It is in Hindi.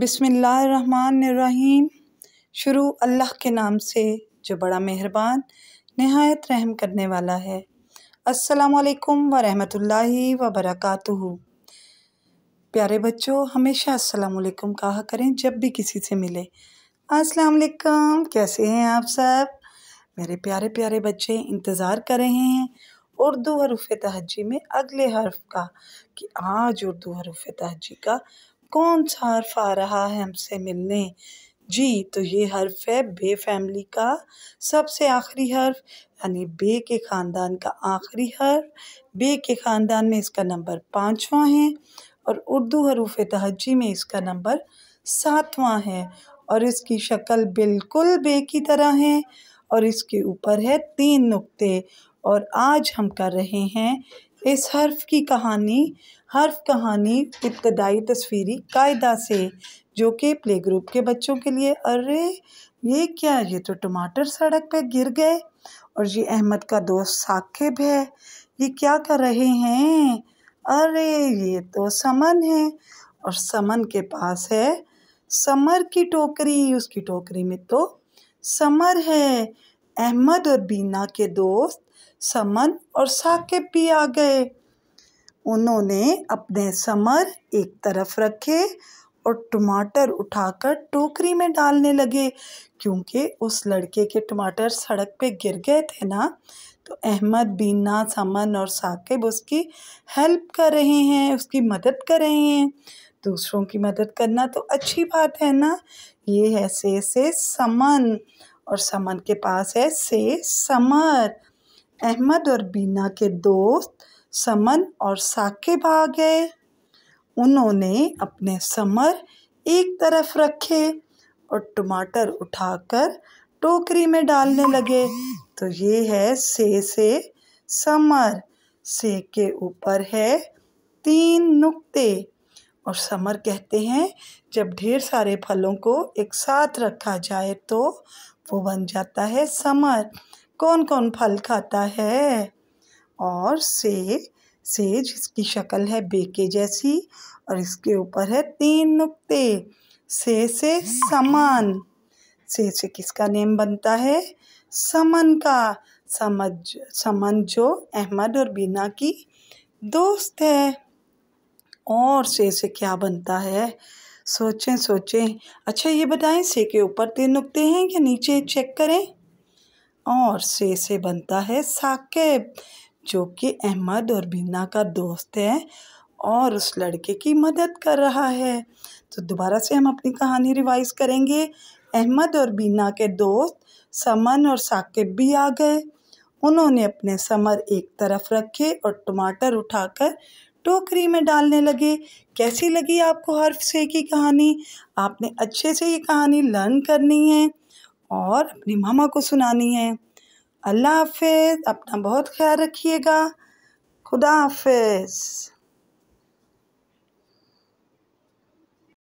बिसमीम शुरू अल्लाह के नाम से जो बड़ा मेहरबान नहायत रहम करने वाला है असलकम वरहमतुल्लाहि वबरकatuhu प्यारे बच्चों हमेशा असलकम कहा करें जब भी किसी से मिले असलकम कैसे हैं आप सब मेरे प्यारे प्यारे बच्चे इंतज़ार कर रहे हैं उर्दू हरूफ तहजी में अगले हर्फ का कि आज उर्दू हरूफ तहजी का कौन सा हर्फ आ रहा है हमसे मिलने जी तो ये हर्फ है बे फैमिली का सबसे आखिरी हर्फ यानी बे के ख़ानदान का आखिरी हर्फ बे के ख़ानदान में इसका नंबर पाँचवा है और उर्दू हरूफ तहजी में इसका नंबर सातवां है और इसकी शक्ल बिल्कुल बे की तरह है और इसके ऊपर है तीन नुक्ते और आज हम कर रहे हैं इस हर्फ की कहानी हर्फ कहानी इब्तदाई तस्वीरी कायदा से जो कि प्ले ग्रुप के बच्चों के लिए अरे ये क्या ये तो टमाटर सड़क पे गिर गए और ये अहमद का दोस्त साकिब है ये क्या कर रहे हैं अरे ये तो समन है और समन के पास है समर की टोकरी उसकी टोकरी में तो समर है अहमद और बीना के दोस्त समन और साकेब भी आ गए उन्होंने अपने समर एक तरफ रखे और टमाटर उठाकर टोकरी में डालने लगे क्योंकि उस लड़के के टमाटर सड़क पे गिर गए थे ना तो अहमद बीना समन और साकेब उसकी हेल्प कर रहे हैं उसकी मदद कर रहे हैं दूसरों की मदद करना तो अच्छी बात है ना ये है से से समन और समन के पास है से समर अहमद और बीना के दोस्त समन और साकिब आ गए उन्होंने अपने समर एक तरफ रखे और टमाटर उठाकर टोकरी में डालने लगे तो ये है से से समर से के ऊपर है तीन नुक्ते और समर कहते हैं जब ढेर सारे फलों को एक साथ रखा जाए तो वो बन जाता है समर कौन कौन फल खाता है और से से जिसकी शक्ल है बेके जैसी और इसके ऊपर है तीन नुक्ते से से समान से से किसका नेम बनता है समन का समझ समन जो अहमद और बीना की दोस्त है और से से क्या बनता है सोचें सोचें अच्छा ये बताएं से के ऊपर तीन नुक्ते हैं या नीचे चेक करें और से से बनता है साकेब जो कि अहमद और बीना का दोस्त है और उस लड़के की मदद कर रहा है तो दोबारा से हम अपनी कहानी रिवाइज करेंगे अहमद और बीना के दोस्त समन और साकेब भी आ गए उन्होंने अपने समर एक तरफ रखे और टमाटर उठाकर टोकरी में डालने लगे कैसी लगी आपको हर्फ से की कहानी आपने अच्छे से ये कहानी लर्न करनी है और अपनी मामा को सुनानी है अल्लाह हाफिज़ अपना बहुत ख्याल रखिएगा खुदा हाफिज़